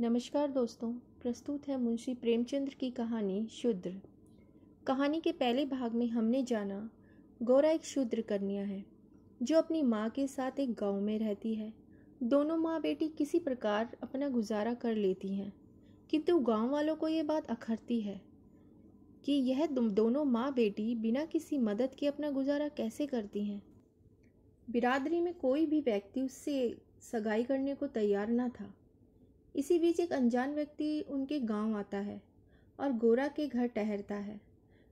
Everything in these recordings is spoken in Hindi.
नमस्कार दोस्तों प्रस्तुत है मुंशी प्रेमचंद्र की कहानी शूद्र कहानी के पहले भाग में हमने जाना गौरा एक शूद्र कन्या है जो अपनी माँ के साथ एक गांव में रहती है दोनों माँ बेटी किसी प्रकार अपना गुजारा कर लेती हैं किंतु गांव वालों को ये बात अखरती है कि यह दोनों माँ बेटी बिना किसी मदद के अपना गुजारा कैसे करती हैं बिरादरी में कोई भी व्यक्ति उससे सगाई करने को तैयार ना था इसी बीच एक अनजान व्यक्ति उनके गांव आता है और गोरा के घर ठहरता है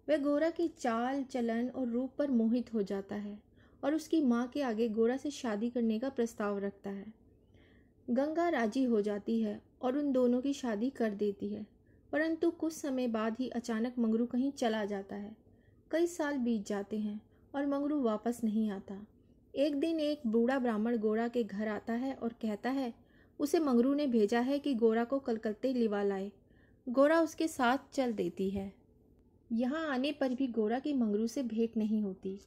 वह गोरा की चाल चलन और रूप पर मोहित हो जाता है और उसकी माँ के आगे गोरा से शादी करने का प्रस्ताव रखता है गंगा राजी हो जाती है और उन दोनों की शादी कर देती है परंतु कुछ समय बाद ही अचानक मंगरू कहीं चला जाता है कई साल बीत जाते हैं और मंगरू वापस नहीं आता एक दिन एक बूढ़ा ब्राह्मण गोरा के घर आता है और कहता है उसे मंगरू ने भेजा है कि गोरा को कलकत्ते लिवा लाए गोरा उसके साथ चल देती है यहाँ आने पर भी गोरा की मंगरू से भेंट नहीं होती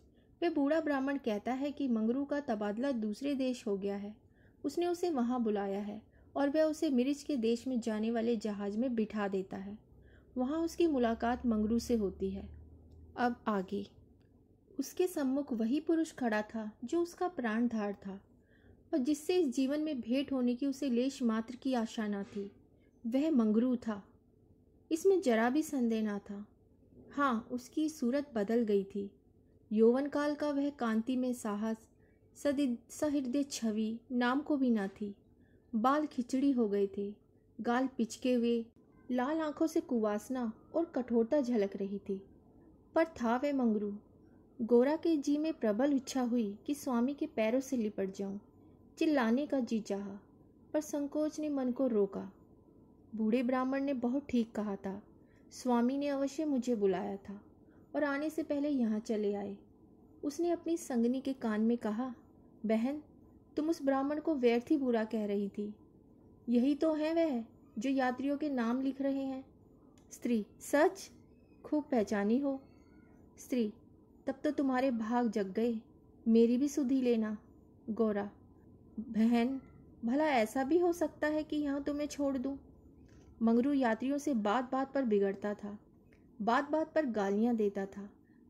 वह बूढ़ा ब्राह्मण कहता है कि मंगरू का तबादला दूसरे देश हो गया है उसने उसे वहाँ बुलाया है और वह उसे मिर्च के देश में जाने वाले जहाज में बिठा देता है वहाँ उसकी मुलाकात मंगरू से होती है अब आगे उसके सम्मुख वही पुरुष खड़ा था जो उसका प्राणधार था और जिससे इस जीवन में भेंट होने की उसे लेश मात्र की आशा ना थी वह मंगरू था इसमें जरा भी संदेह ना था हाँ उसकी सूरत बदल गई थी यौवन काल का वह कांति में साहस सदि सहृदय छवि नाम को भी ना थी बाल खिचड़ी हो गए थे गाल पिचके हुए लाल आंखों से कुवासना और कठोरता झलक रही थी पर था वह मंगरू गोरा के जी में प्रबल इच्छा हुई कि स्वामी के पैरों से लिपट जाऊं चिल्लाने का जी चाह पर संकोच ने मन को रोका बूढ़े ब्राह्मण ने बहुत ठीक कहा था स्वामी ने अवश्य मुझे बुलाया था और आने से पहले यहाँ चले आए उसने अपनी संगनी के कान में कहा बहन तुम उस ब्राह्मण को व्यर्थ ही बुरा कह रही थी यही तो है वह जो यात्रियों के नाम लिख रहे हैं स्त्री सच खूब पहचानी हो स्त्री तब तो तुम्हारे भाग जग गए मेरी भी सुधी लेना गोरा बहन भला ऐसा भी हो सकता है कि यहाँ तुम्हें छोड़ दूँ मंगरू यात्रियों से बात बात पर बिगड़ता था बात बात पर गालियाँ देता था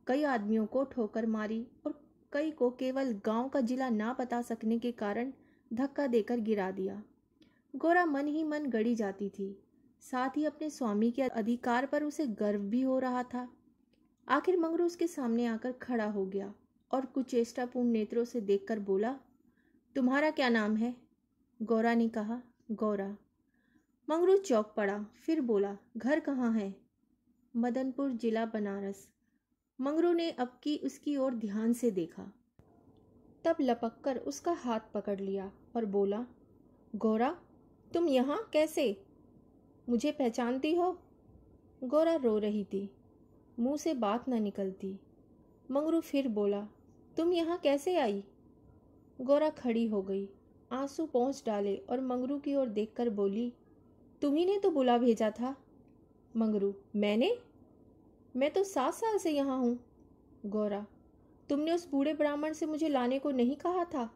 कई आदमियों को ठोकर मारी और कई को केवल गांव का जिला ना बता सकने के कारण धक्का देकर गिरा दिया गोरा मन ही मन गड़ी जाती थी साथ ही अपने स्वामी के अधिकार पर उसे गर्व भी हो रहा था आखिर मंगरू उसके सामने आकर खड़ा हो गया और कुचेष्टापूर्ण नेत्रों से देखकर बोला तुम्हारा क्या नाम है गौरा ने कहा गौरा मंगरू चौक पड़ा फिर बोला घर कहाँ है मदनपुर जिला बनारस मंगरू ने अब की उसकी ओर ध्यान से देखा तब लपककर उसका हाथ पकड़ लिया और बोला गौरा तुम यहाँ कैसे मुझे पहचानती हो गौरा रो रही थी मुंह से बात न निकलती मंगरू फिर बोला तुम यहाँ कैसे आई गौरा खड़ी हो गई आंसू पहुँच डाले और मंगरू की ओर देखकर बोली तुम्ही ने तो बुला भेजा था मंगरू मैंने मैं तो सात साल से यहाँ हूँ गौरा तुमने उस बूढ़े ब्राह्मण से मुझे लाने को नहीं कहा था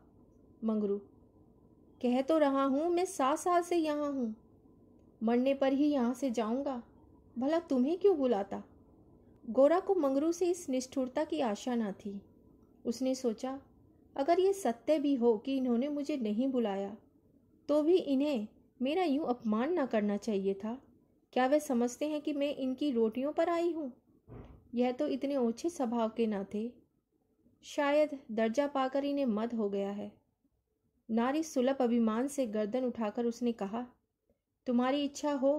मंगरू कह तो रहा हूँ मैं सात साल से यहाँ हूँ मरने पर ही यहाँ से जाऊँगा भला तुम्हें क्यों बुलाता गोरा को मंगरू से इस निष्ठुरता की आशा ना थी उसने सोचा अगर ये सत्य भी हो कि इन्होंने मुझे नहीं बुलाया तो भी इन्हें मेरा यूं अपमान ना करना चाहिए था क्या वे समझते हैं कि मैं इनकी रोटियों पर आई हूँ यह तो इतने ओछे स्वभाव के ना थे शायद दर्जा पाकर इन्हें मद हो गया है नारी सुलभ अभिमान से गर्दन उठाकर उसने कहा तुम्हारी इच्छा हो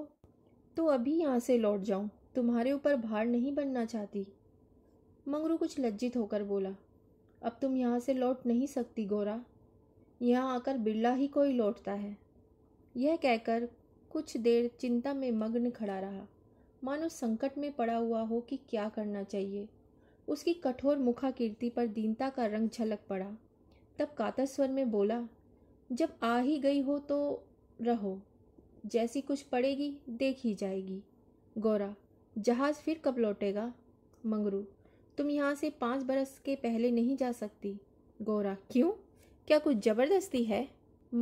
तो अभी यहाँ से लौट जाऊँ तुम्हारे ऊपर भार नहीं बनना चाहती मंगरू कुछ लज्जित होकर बोला अब तुम यहाँ से लौट नहीं सकती गोरा यहाँ आकर बिरला ही कोई लौटता है यह कहकर कुछ देर चिंता में मग्न खड़ा रहा मानो संकट में पड़ा हुआ हो कि क्या करना चाहिए उसकी कठोर मुखाकृति पर दीनता का रंग झलक पड़ा तब कातर स्वर में बोला जब आ ही गई हो तो रहो जैसी कुछ पड़ेगी देख ही जाएगी गौरा जहाज़ फिर कब लौटेगा मंगरू तुम यहाँ से पाँच बरस के पहले नहीं जा सकती गौरा क्यों क्या कुछ ज़बरदस्ती है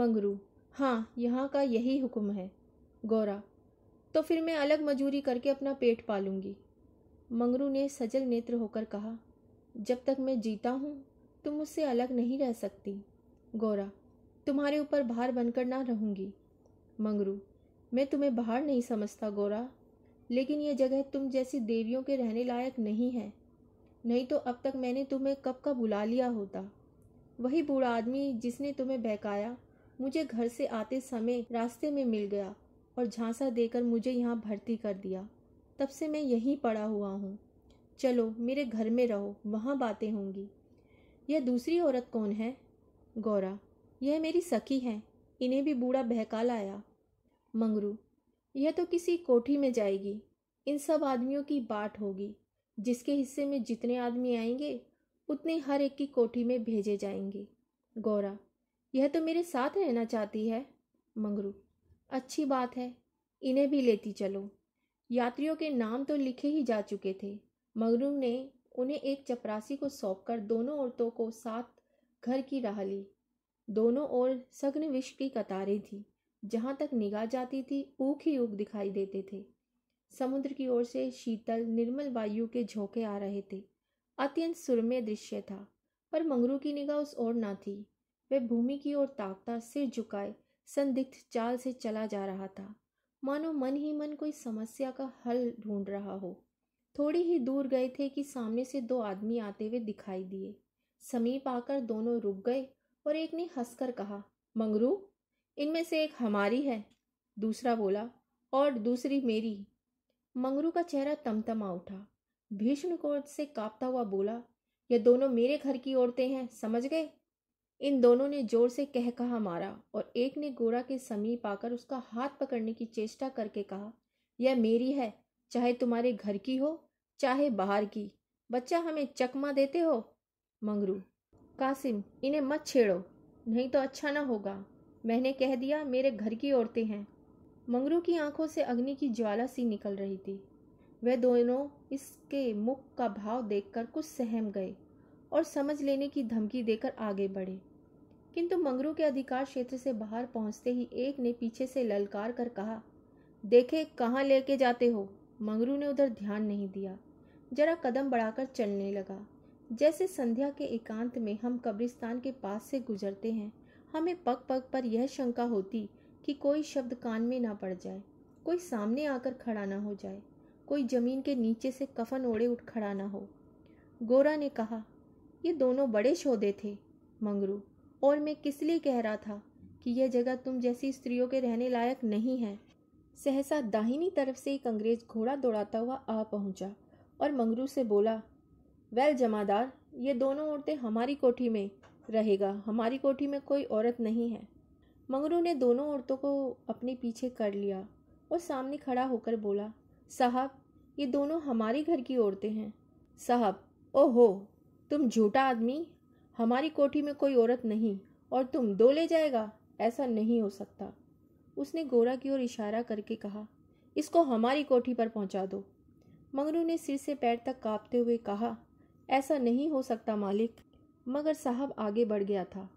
मंगरू हाँ यहाँ का यही हुक्म है गौरा तो फिर मैं अलग मजूरी करके अपना पेट पालूंगी मंगरू ने सजल नेत्र होकर कहा जब तक मैं जीता हूँ तुम मुझसे अलग नहीं रह सकती गौरा तुम्हारे ऊपर भार बनकर ना रहूँगी मंगरू मैं तुम्हें बाहर नहीं समझता गौरा लेकिन यह जगह तुम जैसी देवियों के रहने लायक नहीं है नहीं तो अब तक मैंने तुम्हें कब का बुला लिया होता वही बूढ़ा आदमी जिसने तुम्हें बहकाया मुझे घर से आते समय रास्ते में मिल गया और झांसा देकर मुझे यहाँ भर्ती कर दिया तब से मैं यहीं पड़ा हुआ हूँ चलो मेरे घर में रहो वहाँ बातें होंगी यह दूसरी औरत कौन है गौरा यह मेरी सखी है इन्हें भी बूढ़ा बहका लाया मंगरू यह तो किसी कोठी में जाएगी इन सब आदमियों की बाट होगी जिसके हिस्से में जितने आदमी आएंगे उतने हर एक की कोठी में भेजे जाएंगे गौरा यह तो मेरे साथ रहना चाहती है मंगरू अच्छी बात है इन्हें भी लेती चलो यात्रियों के नाम तो लिखे ही जा चुके थे मगरू ने उन्हें एक चपरासी को सौंप कर दोनों औरतों को साथ घर की राह ली दोनों ओर सघन विश्व की कतारें थीं जहाँ तक निगाह जाती थी ऊख ही ऊख दिखाई देते थे समुद्र की ओर से शीतल निर्मल वायु के झोंके आ रहे थे अत्यंत सुरम्य दृश्य था पर मंगरू की निगाह उस ओर ना थी वह भूमि की ओर ताकता सिर झुकाए संदिग्ध चाल से चला जा रहा था मानो मन ही मन कोई समस्या का हल ढूंढ रहा हो थोड़ी ही दूर गए थे कि सामने से दो आदमी आते हुए दिखाई दिए समीप आकर दोनों रुक गए और एक ने हंसकर कहा मंगरू इनमें से एक हमारी है दूसरा बोला और दूसरी मेरी मंगरू का चेहरा तमतमा उठा भीष्म को से कांपता हुआ बोला ये दोनों मेरे घर की औरतें हैं समझ गए इन दोनों ने जोर से कह कहा मारा और एक ने गोरा के समीप आकर उसका हाथ पकड़ने की चेष्टा करके कहा यह मेरी है चाहे तुम्हारे घर की हो चाहे बाहर की बच्चा हमें चकमा देते हो मंगरू कासिम इन्हें मत छेड़ो नहीं तो अच्छा ना होगा मैंने कह दिया मेरे घर की औरतें हैं मंगरू की आंखों से अग्नि की ज्वाला सी निकल रही थी वे दोनों इसके मुख का भाव देखकर कुछ सहम गए और समझ लेने की धमकी देकर आगे बढ़े किंतु मंगरू के अधिकार क्षेत्र से बाहर पहुंचते ही एक ने पीछे से ललकार कर कहा देखे कहाँ लेके जाते हो मंगरू ने उधर ध्यान नहीं दिया जरा कदम बढ़ाकर चलने लगा जैसे संध्या के एकांत में हम कब्रिस्तान के पास से गुजरते हैं हमें पग पग पर यह शंका होती कि कोई शब्द कान में ना पड़ जाए कोई सामने आकर खड़ा ना हो जाए कोई ज़मीन के नीचे से कफन ओढ़े उठ खड़ा ना हो गोरा ने कहा ये दोनों बड़े शोधे थे मंगरू और मैं किस लिए कह रहा था कि यह जगह तुम जैसी स्त्रियों के रहने लायक नहीं है सहसा दाहिनी तरफ से एक अंग्रेज घोड़ा दौड़ाता हुआ आ पहुंचा और मंगरू से बोला वेल जमादार ये दोनों औरतें हमारी कोठी में रहेगा हमारी कोठी में कोई औरत नहीं है मंगरू ने दोनों औरतों को अपने पीछे कर लिया और सामने खड़ा होकर बोला साहब ये दोनों हमारे घर की औरतें हैं साहब ओहो तुम झूठा आदमी हमारी कोठी में कोई औरत नहीं और तुम दो ले जाएगा ऐसा नहीं हो सकता उसने गोरा की ओर इशारा करके कहा इसको हमारी कोठी पर पहुंचा दो मंगरू ने सिर से पैर तक कांपते हुए कहा ऐसा नहीं हो सकता मालिक मगर साहब आगे बढ़ गया था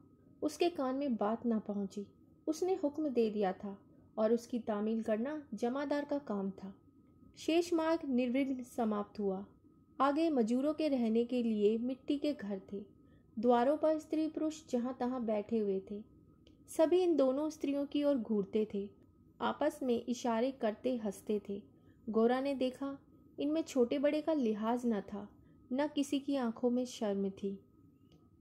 उसके कान में बात ना पहुंची उसने हुक्म दे दिया था और उसकी तामील करना जमादार का काम था शेष मार्ग निर्विघ्न समाप्त हुआ आगे मजूरों के रहने के लिए मिट्टी के घर थे द्वारों पर स्त्री पुरुष जहाँ तहाँ बैठे हुए थे सभी इन दोनों स्त्रियों की ओर घूरते थे आपस में इशारे करते हंसते थे गोरा ने देखा इनमें छोटे बड़े का लिहाज न था न किसी की आंखों में शर्म थी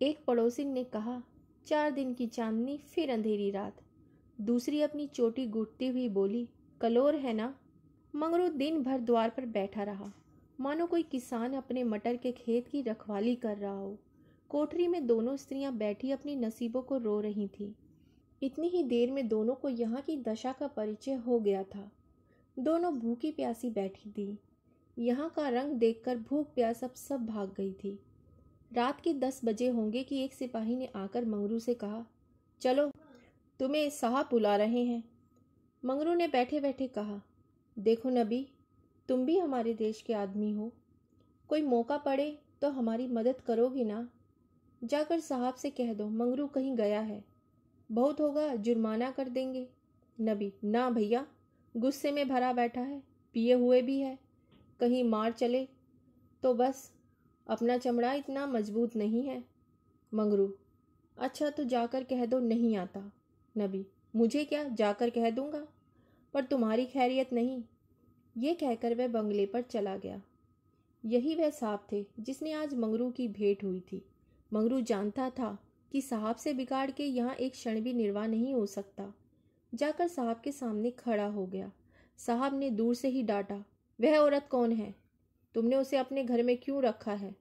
एक पड़ोसी ने कहा चार दिन की चांदनी फिर अंधेरी रात दूसरी अपनी चोटी गूटती हुई बोली कलोर है ना मंगरू दिन भर द्वार पर बैठा रहा मानो कोई किसान अपने मटर के खेत की रखवाली कर रहा हो कोठरी में दोनों स्त्रियां बैठी अपनी नसीबों को रो रही थीं इतनी ही देर में दोनों को यहाँ की दशा का परिचय हो गया था दोनों भूखी प्यासी बैठी थी यहाँ का रंग देखकर भूख प्यास अब सब भाग गई थी रात के दस बजे होंगे कि एक सिपाही ने आकर मंगरू से कहा चलो तुम्हें साहब बुला रहे हैं मंगरू ने बैठे बैठे कहा देखो नबी तुम भी हमारे देश के आदमी हो कोई मौका पड़े तो हमारी मदद करोगी ना जाकर साहब से कह दो मंगरू कहीं गया है बहुत होगा जुर्माना कर देंगे नबी ना भैया गुस्से में भरा बैठा है पिए हुए भी है कहीं मार चले तो बस अपना चमड़ा इतना मजबूत नहीं है मंगरू अच्छा तो जाकर कह दो नहीं आता नबी मुझे क्या जाकर कह दूंगा पर तुम्हारी खैरियत नहीं ये कहकर वह बंगले पर चला गया यही वह साहब थे जिसने आज मंगरू की भेंट हुई थी मंगरू जानता था कि साहब से बिगाड़ के यहाँ एक क्षण भी निर्वाह नहीं हो सकता जाकर साहब के सामने खड़ा हो गया साहब ने दूर से ही डांटा वह औरत कौन है तुमने उसे अपने घर में क्यों रखा है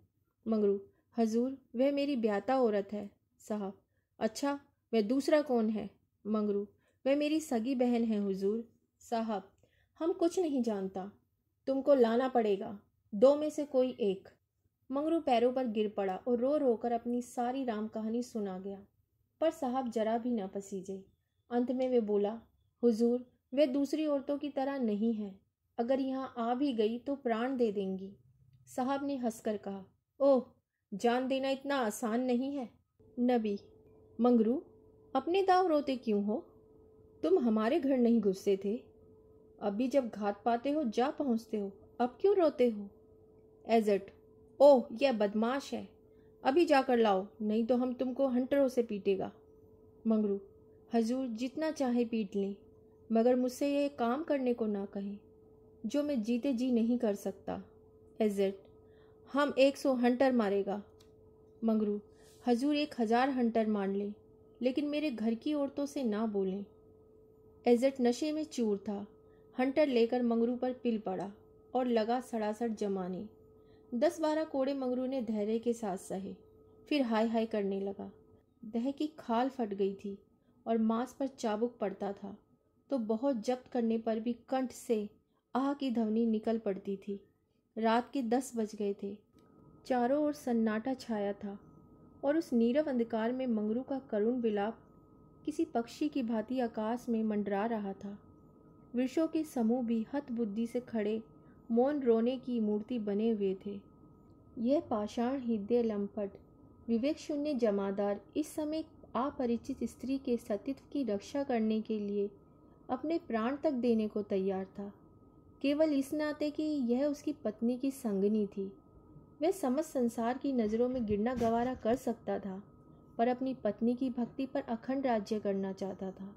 मंगरू हजूर वह मेरी ब्याता औरत है साहब अच्छा वह दूसरा कौन है मंगरू वह मेरी सगी बहन है हुजूर साहब हम कुछ नहीं जानता तुमको लाना पड़ेगा दो में से कोई एक मंगरू पैरों पर गिर पड़ा और रो रो कर अपनी सारी राम कहानी सुना गया पर साहब जरा भी ना पसीजे अंत में वे बोला हुजूर वे दूसरी औरतों की तरह नहीं है अगर यहाँ आ भी गई तो प्राण दे देंगी साहब ने हंसकर कहा ओह जान देना इतना आसान नहीं है नबी मंगरू अपने दाव रोते क्यों हो तुम हमारे घर नहीं घुसते थे अभी जब घात पाते हो जा पहुंचते हो अब क्यों रोते हो एजट ओह यह बदमाश है अभी जाकर लाओ नहीं तो हम तुमको हंटरों से पीटेगा मंगरू हजूर जितना चाहे पीट लें मगर मुझसे ये काम करने को ना कहें जो मैं जीते जी नहीं कर सकता एजट हम एक सौ हंटर मारेगा मंगरू हजूर एक हज़ार हंटर मार लें लेकिन मेरे घर की औरतों से ना बोलें एजट नशे में चूर था हंटर लेकर मंगरू पर पिल पड़ा और लगा सड़ासड़ जमाने दस बारह कोड़े मंगरू ने धैर्य के साथ सहे फिर हाय हाय करने लगा दह की खाल फट गई थी और मांस पर चाबुक पड़ता था तो बहुत जब्त करने पर भी कंठ से आह की ध्वनि निकल पड़ती थी रात के दस बज गए थे चारों ओर सन्नाटा छाया था और उस नीरव अंधकार में मंगरू का करुण विलाप किसी पक्षी की भांति आकाश में मंडरा रहा था वृक्षों के समूह भी हत बुद्धि से खड़े मौन रोने की मूर्ति बने हुए थे यह पाषाण हृदय लंपट विवेक शून्य जमादार इस समय अपरिचित स्त्री के सतीत्व की रक्षा करने के लिए अपने प्राण तक देने को तैयार था केवल इस नाते कि यह उसकी पत्नी की संगनी थी वह समस्त संसार की नज़रों में गिरना गवारा कर सकता था पर अपनी पत्नी की भक्ति पर अखंड राज्य करना चाहता था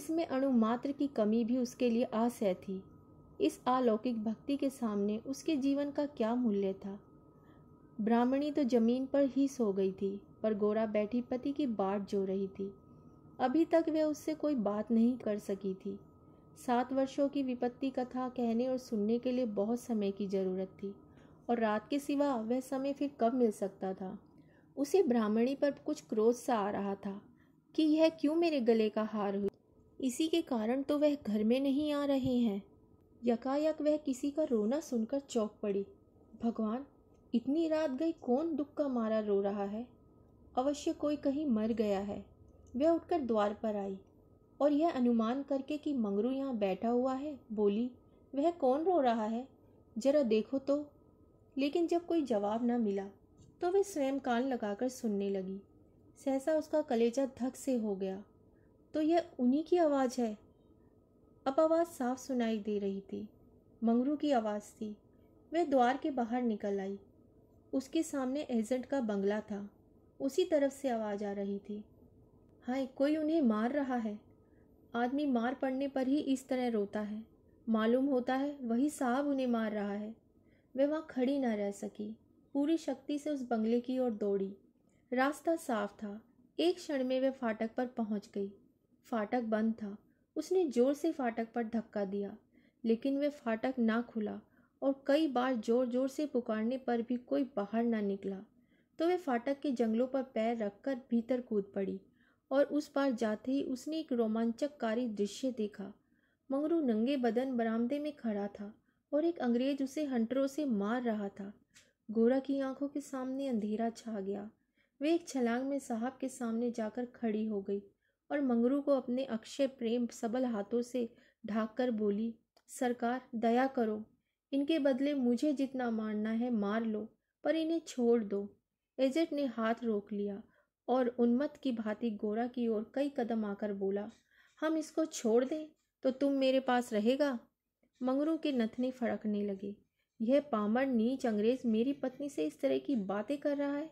इसमें अणुमात्र की कमी भी उसके लिए असह थी इस अलौकिक भक्ति के सामने उसके जीवन का क्या मूल्य था ब्राह्मणी तो जमीन पर ही सो गई थी पर गोरा बैठी पति की बाट जो रही थी अभी तक वह उससे कोई बात नहीं कर सकी थी सात वर्षों की विपत्ति कथा कहने और सुनने के लिए बहुत समय की जरूरत थी और रात के सिवा वह समय फिर कब मिल सकता था उसे ब्राह्मणी पर कुछ क्रोध सा आ रहा था कि यह क्यों मेरे गले का हार हुई इसी के कारण तो वह घर में नहीं आ रहे हैं यकायक वह किसी का रोना सुनकर चौंक पड़ी भगवान इतनी रात गई कौन दुख का मारा रो रहा है अवश्य कोई कहीं मर गया है वह उठकर द्वार पर आई और यह अनुमान करके कि मंगरू यहाँ बैठा हुआ है बोली वह कौन रो रहा है जरा देखो तो लेकिन जब कोई जवाब न मिला तो वह स्वयं कान लगाकर सुनने लगी सहसा उसका कलेजा धक से हो गया तो यह उन्हीं की आवाज़ है अब आवाज़ साफ सुनाई दे रही थी मंगरू की आवाज़ थी वह द्वार के बाहर निकल आई उसके सामने एजेंट का बंगला था उसी तरफ से आवाज़ आ रही थी हाय कोई उन्हें मार रहा है आदमी मार पड़ने पर ही इस तरह रोता है मालूम होता है वही साहब उन्हें मार रहा है वह वहाँ खड़ी ना रह सकी पूरी शक्ति से उस बंगले की ओर दौड़ी रास्ता साफ था एक क्षण में वह फाटक पर पहुंच गई फाटक बंद था उसने जोर से फाटक पर धक्का दिया लेकिन वह फाटक ना खुला और कई बार जोर जोर से पुकारने पर भी कोई बाहर ना निकला तो वह फाटक के जंगलों पर पैर रखकर भीतर कूद पड़ी और उस पार जाते ही उसने एक रोमांचककारी दृश्य देखा मंगरू नंगे बदन बरामदे में खड़ा था और एक अंग्रेज उसे हंटरों से मार रहा था गोरा की आंखों के सामने अंधेरा छा गया वे एक छलांग में साहब के सामने जाकर खड़ी हो गई और मंगरू को अपने अक्षय प्रेम सबल हाथों से ढाक कर बोली सरकार दया करो इनके बदले मुझे जितना मारना है मार लो पर इन्हें छोड़ दो एजेंट ने हाथ रोक लिया और उन्मत्त की भांति गोरा की ओर कई कदम आकर बोला हम इसको छोड़ दें तो तुम मेरे पास रहेगा मंगरू की नथनी फड़कने लगी यह पामर नीच अंग्रेज मेरी पत्नी से इस तरह की बातें कर रहा है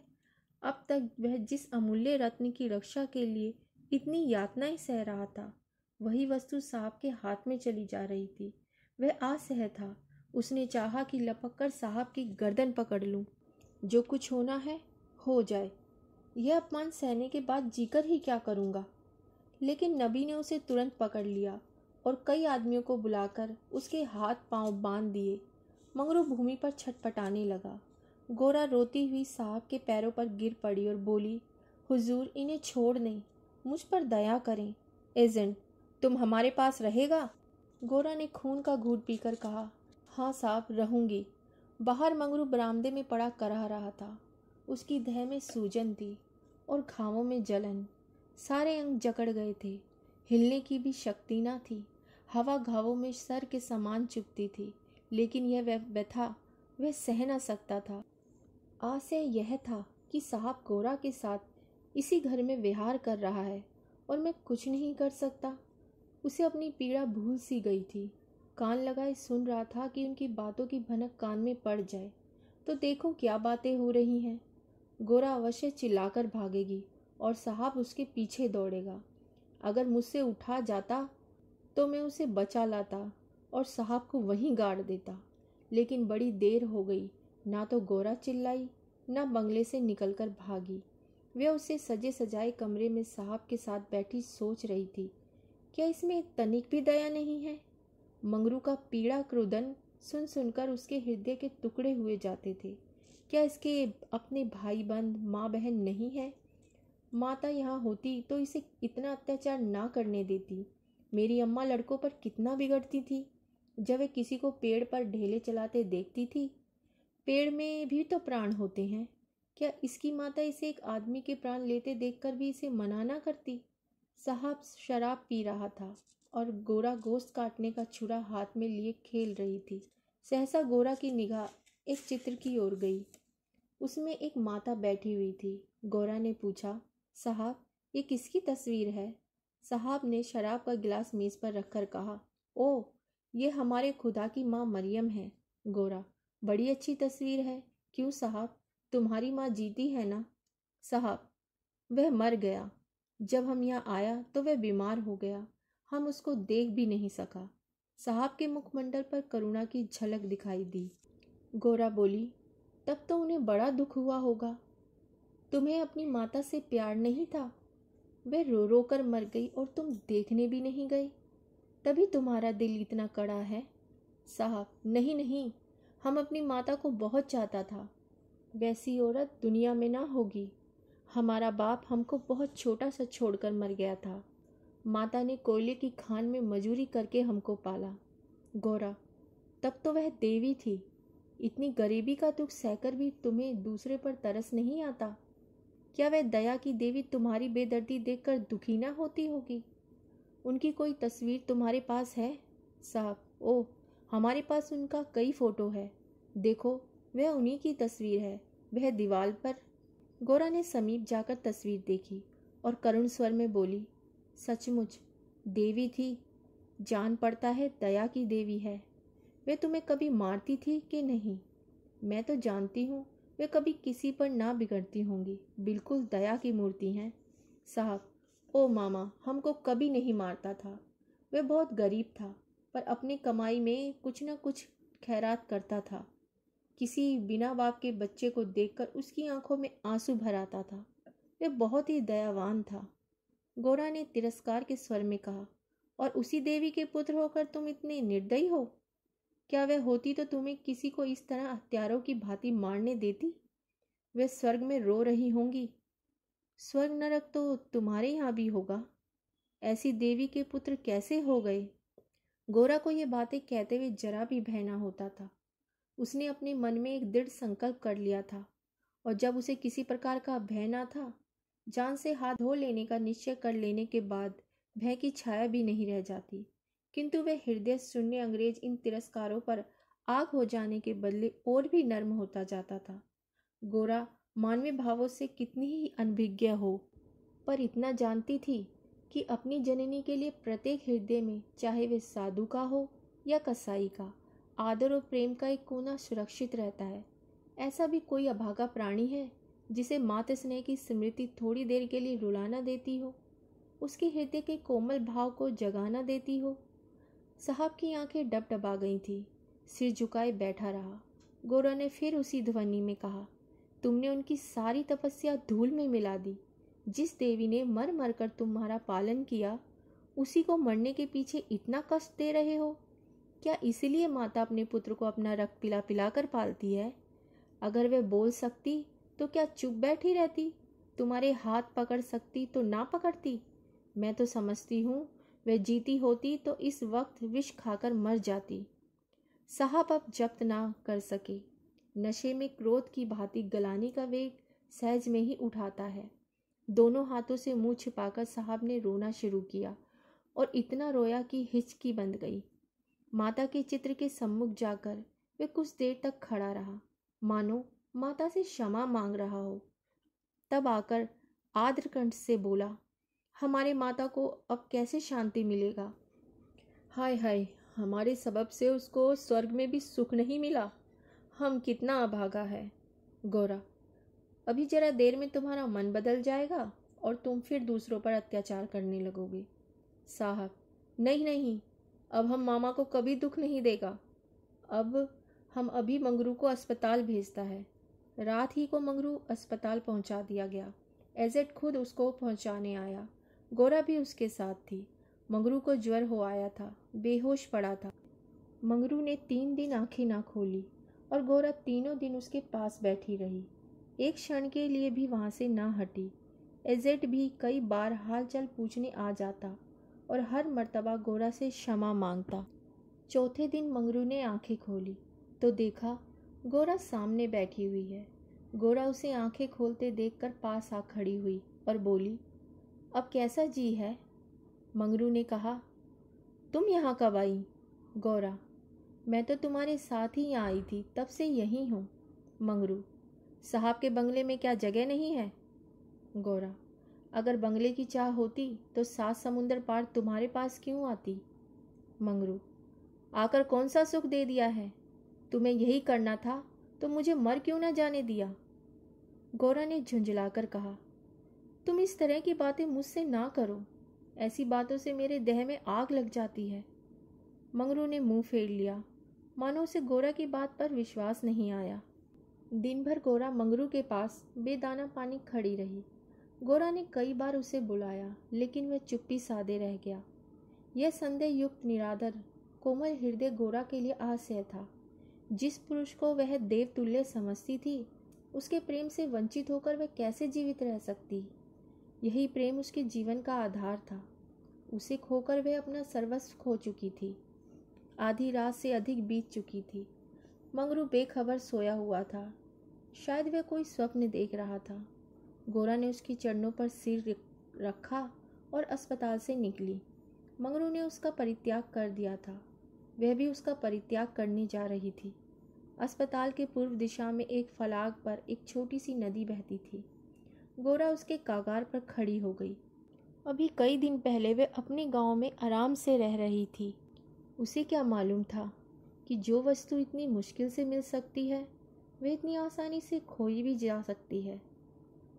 अब तक वह जिस अमूल्य रत्न की रक्षा के लिए इतनी यातनाएं सह रहा था वही वस्तु साहब के हाथ में चली जा रही थी वह असह था उसने चाहा कि लपक कर साहब की गर्दन पकड़ लूं जो कुछ होना है हो जाए यह अपमान सहने के बाद जीकर ही क्या करूँगा लेकिन नबी ने उसे तुरंत पकड़ लिया और कई आदमियों को बुलाकर उसके हाथ पांव बांध दिए मंगरू भूमि पर छटपटाने लगा गोरा रोती हुई साहब के पैरों पर गिर पड़ी और बोली हुजूर इन्हें छोड़ नहीं मुझ पर दया करें एजेंट तुम हमारे पास रहेगा गोरा ने खून का घूट पीकर कहा हाँ साहब रहूंगी बाहर मंगरू बरामदे में पड़ा कराह रहा था उसकी दह में सूजन थी और घावों में जलन सारे अंग जकड़ गए थे हिलने की भी शक्ति ना थी हवा घावों में सर के समान चुपती थी लेकिन यह व्यथा वह सह ना सकता था आशय यह था कि साहब गोरा के साथ इसी घर में विहार कर रहा है और मैं कुछ नहीं कर सकता उसे अपनी पीड़ा भूल सी गई थी कान लगाए सुन रहा था कि उनकी बातों की भनक कान में पड़ जाए तो देखो क्या बातें हो रही हैं गोरा अवश्य चिल्लाकर भागेगी और साहब उसके पीछे दौड़ेगा अगर मुझसे उठा जाता तो मैं उसे बचा लाता और साहब को वहीं गाड़ देता लेकिन बड़ी देर हो गई ना तो गोरा चिल्लाई ना बंगले से निकलकर भागी वह उसे सजे सजाए कमरे में साहब के साथ बैठी सोच रही थी क्या इसमें तनिक भी दया नहीं है मंगरू का पीड़ा क्रोधन सुन सुनकर उसके हृदय के टुकड़े हुए जाते थे क्या इसके अपने भाई बंद माँ बहन नहीं है माता यहाँ होती तो इसे इतना अत्याचार ना करने देती मेरी अम्मा लड़कों पर कितना बिगड़ती थी जब वे किसी को पेड़ पर ढेले चलाते देखती थी पेड़ में भी तो प्राण होते हैं क्या इसकी माता इसे एक आदमी के प्राण लेते देखकर भी इसे मना ना करती साहब शराब पी रहा था और गोरा गोश्त काटने का छुरा हाथ में लिए खेल रही थी सहसा गोरा की निगाह एक चित्र की ओर गई उसमें एक माता बैठी हुई थी गोरा ने पूछा साहब ये किसकी तस्वीर है साहब ने शराब का गिलास मेज़ पर रखकर कहा ओ ये हमारे खुदा की माँ मरियम है गोरा बड़ी अच्छी तस्वीर है क्यों साहब तुम्हारी माँ जीती है ना साहब वह मर गया जब हम यहाँ आया तो वह बीमार हो गया हम उसको देख भी नहीं सका साहब के मुखमंडल पर करुणा की झलक दिखाई दी गोरा बोली तब तो उन्हें बड़ा दुख हुआ होगा तुम्हें अपनी माता से प्यार नहीं था वह रो रो कर मर गई और तुम देखने भी नहीं गए तभी तुम्हारा दिल इतना कड़ा है साहब नहीं नहीं हम अपनी माता को बहुत चाहता था वैसी औरत दुनिया में ना होगी हमारा बाप हमको बहुत छोटा सा छोड़कर मर गया था माता ने कोयले की खान में मजूरी करके हमको पाला गौरा तब तो वह देवी थी इतनी गरीबी का दुख सहकर भी तुम्हें दूसरे पर तरस नहीं आता क्या वह दया की देवी तुम्हारी बेदर्दी देखकर दुखी ना होती होगी उनकी कोई तस्वीर तुम्हारे पास है साहब ओह हमारे पास उनका कई फ़ोटो है देखो वह उन्हीं की तस्वीर है वह दीवार पर गोरा ने समीप जाकर तस्वीर देखी और करुण स्वर में बोली सचमुच देवी थी जान पड़ता है दया की देवी है वे तुम्हें कभी मारती थी कि नहीं मैं तो जानती हूँ वे कभी किसी पर ना बिगड़ती होंगी बिल्कुल दया की मूर्ति हैं साहब ओ मामा हमको कभी नहीं मारता था वह बहुत गरीब था पर अपनी कमाई में कुछ ना कुछ खैरात करता था किसी बिना बाप के बच्चे को देखकर उसकी आंखों में आंसू भर आता था वह बहुत ही दयावान था गोरा ने तिरस्कार के स्वर में कहा और उसी देवी के पुत्र होकर तुम इतने निर्दयी हो क्या वह होती तो तुम्हें किसी को इस तरह हत्यारों की भांति मारने देती वह स्वर्ग में रो रही होंगी स्वर्ग नरक तो तुम्हारे यहाँ भी होगा ऐसी देवी के पुत्र कैसे हो गए गोरा को ये बातें कहते हुए जरा भी भय ना होता था उसने अपने मन में एक दृढ़ संकल्प कर लिया था और जब उसे किसी प्रकार का भय ना था जान से हाथ धो लेने का निश्चय कर लेने के बाद भय की छाया भी नहीं रह जाती किंतु वह हृदय शून्य अंग्रेज इन तिरस्कारों पर आग हो जाने के बदले और भी नर्म होता जाता था गोरा मानवीय भावों से कितनी ही अनभिज्ञ हो पर इतना जानती थी कि अपनी जननी के लिए प्रत्येक हृदय में चाहे वे साधु का हो या कसाई का आदर और प्रेम का एक कोना सुरक्षित रहता है ऐसा भी कोई अभागा प्राणी है जिसे मात स्नेह की स्मृति थोड़ी देर के लिए रुलाना देती हो उसके हृदय के कोमल भाव को जगाना देती हो साहब की आंखें डब डबा गई थी सिर झुकाए बैठा रहा गोरा ने फिर उसी ध्वनि में कहा तुमने उनकी सारी तपस्या धूल में मिला दी जिस देवी ने मर मर कर तुम्हारा पालन किया उसी को मरने के पीछे इतना कष्ट दे रहे हो क्या इसलिए माता अपने पुत्र को अपना रक्त पिला पिला कर पालती है अगर वह बोल सकती तो क्या चुप बैठी रहती तुम्हारे हाथ पकड़ सकती तो ना पकड़ती मैं तो समझती हूँ वह जीती होती तो इस वक्त विष खाकर मर जाती साहब अब जब्त ना कर सके नशे में क्रोध की भांति गलानी का वेग सहज में ही उठाता है दोनों हाथों से मुंह छिपाकर साहब ने रोना शुरू किया और इतना रोया कि हिचकी बंद गई माता के चित्र के सम्मुख जाकर वे कुछ देर तक खड़ा रहा मानो माता से क्षमा मांग रहा हो तब आकर आद्रकंठ से बोला हमारे माता को अब कैसे शांति मिलेगा हाय हाय हमारे सबब से उसको स्वर्ग में भी सुख नहीं मिला हम कितना अभागा है गौरा अभी ज़रा देर में तुम्हारा मन बदल जाएगा और तुम फिर दूसरों पर अत्याचार करने लगोगे साहब नहीं नहीं अब हम मामा को कभी दुख नहीं देगा अब हम अभी मंगरू को अस्पताल भेजता है रात ही को मंगरू अस्पताल पहुंचा दिया गया एजेट खुद उसको पहुंचाने आया गोरा भी उसके साथ थी मंगरू को ज्वर हो आया था बेहोश पड़ा था मंगरू ने तीन दिन आंखें ना खोली और गोरा तीनों दिन उसके पास बैठी रही एक क्षण के लिए भी वहाँ से ना हटी एजेट भी कई बार हालचाल पूछने आ जाता और हर मर्तबा गोरा से क्षमा मांगता चौथे दिन मंगरू ने आंखें खोली तो देखा गोरा सामने बैठी हुई है गोरा उसे आंखें खोलते देखकर पास आ खड़ी हुई और बोली अब कैसा जी है मंगरू ने कहा तुम यहाँ कब आई गौरा मैं तो तुम्हारे साथ ही यहाँ आई थी तब से यहीं हूँ मंगरू साहब के बंगले में क्या जगह नहीं है गौरा अगर बंगले की चाह होती तो सात समुंदर पार तुम्हारे पास क्यों आती मंगरू आकर कौन सा सुख दे दिया है तुम्हें यही करना था तो मुझे मर क्यों ना जाने दिया गौरा ने झुंझलाकर कहा तुम इस तरह की बातें मुझसे ना करो ऐसी बातों से मेरे देह में आग लग जाती है मंगरू ने मुंह फेर लिया मानो उसे गोरा की बात पर विश्वास नहीं आया दिन भर गोरा मंगरू के पास बेदाना पानी खड़ी रही गोरा ने कई बार उसे बुलाया लेकिन वह चुप्पी सादे रह गया यह संदेह युक्त निरादर कोमल हृदय गोरा के लिए असह्य था जिस पुरुष को वह देवतुल्य समझती थी उसके प्रेम से वंचित होकर वह कैसे जीवित रह सकती यही प्रेम उसके जीवन का आधार था उसे खोकर वह अपना सर्वस्व खो चुकी थी आधी रात से अधिक बीत चुकी थी मंगरू बेखबर सोया हुआ था शायद वह कोई स्वप्न देख रहा था गोरा ने उसकी चरणों पर सिर रखा और अस्पताल से निकली मंगरू ने उसका परित्याग कर दिया था वह भी उसका परित्याग करने जा रही थी अस्पताल के पूर्व दिशा में एक फलाग पर एक छोटी सी नदी बहती थी गोरा उसके कागार पर खड़ी हो गई अभी कई दिन पहले वे अपने गांव में आराम से रह रही थी उसे क्या मालूम था कि जो वस्तु इतनी मुश्किल से मिल सकती है वह इतनी आसानी से खोई भी जा सकती है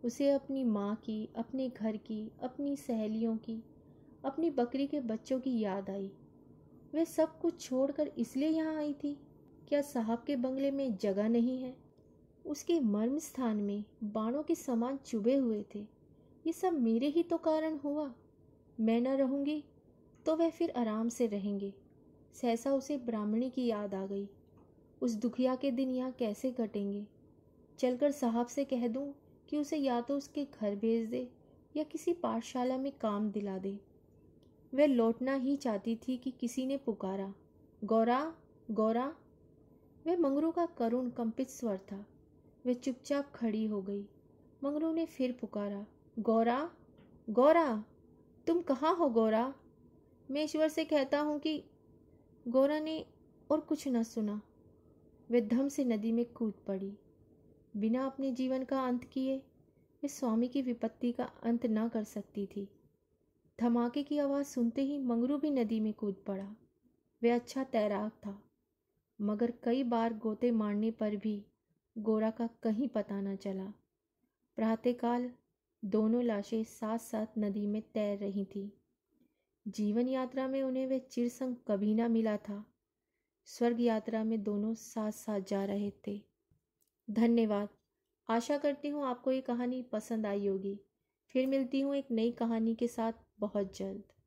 उसे अपनी माँ की अपने घर की अपनी सहेलियों की अपनी बकरी के बच्चों की याद आई वह सब कुछ छोड़कर इसलिए यहाँ आई थी क्या साहब के बंगले में जगह नहीं है उसके मर्म स्थान में बाणों के समान चुभे हुए थे ये सब मेरे ही तो कारण हुआ मैं न रहूँगी तो वह फिर आराम से रहेंगे सहसा उसे ब्राह्मणी की याद आ गई उस दुखिया के दिन यहाँ कैसे कटेंगे चलकर साहब से कह दूँ कि उसे या तो उसके घर भेज दे या किसी पाठशाला में काम दिला दे वह लौटना ही चाहती थी कि किसी ने पुकारा गौरा गौरा वह मंगरू का करुण कंपित स्वर था वह चुपचाप खड़ी हो गई मंगरू ने फिर पुकारा गौरा गौरा तुम कहाँ हो गौरा मैं ईश्वर से कहता हूँ कि गौरा ने और कुछ न सुना वे धम से नदी में कूद पड़ी बिना अपने जीवन का अंत किए वे स्वामी की विपत्ति का अंत ना कर सकती थी धमाके की आवाज़ सुनते ही मंगरू भी नदी में कूद पड़ा वह अच्छा तैराक था मगर कई बार गोते मारने पर भी गोरा का कहीं पता न चला प्रातःकाल दोनों लाशें साथ साथ नदी में तैर रही थी जीवन यात्रा में उन्हें वह चिरसंग कभी ना मिला था स्वर्ग यात्रा में दोनों साथ साथ जा रहे थे धन्यवाद आशा करती हूँ आपको ये कहानी पसंद आई होगी फिर मिलती हूँ एक नई कहानी के साथ बहुत जल्द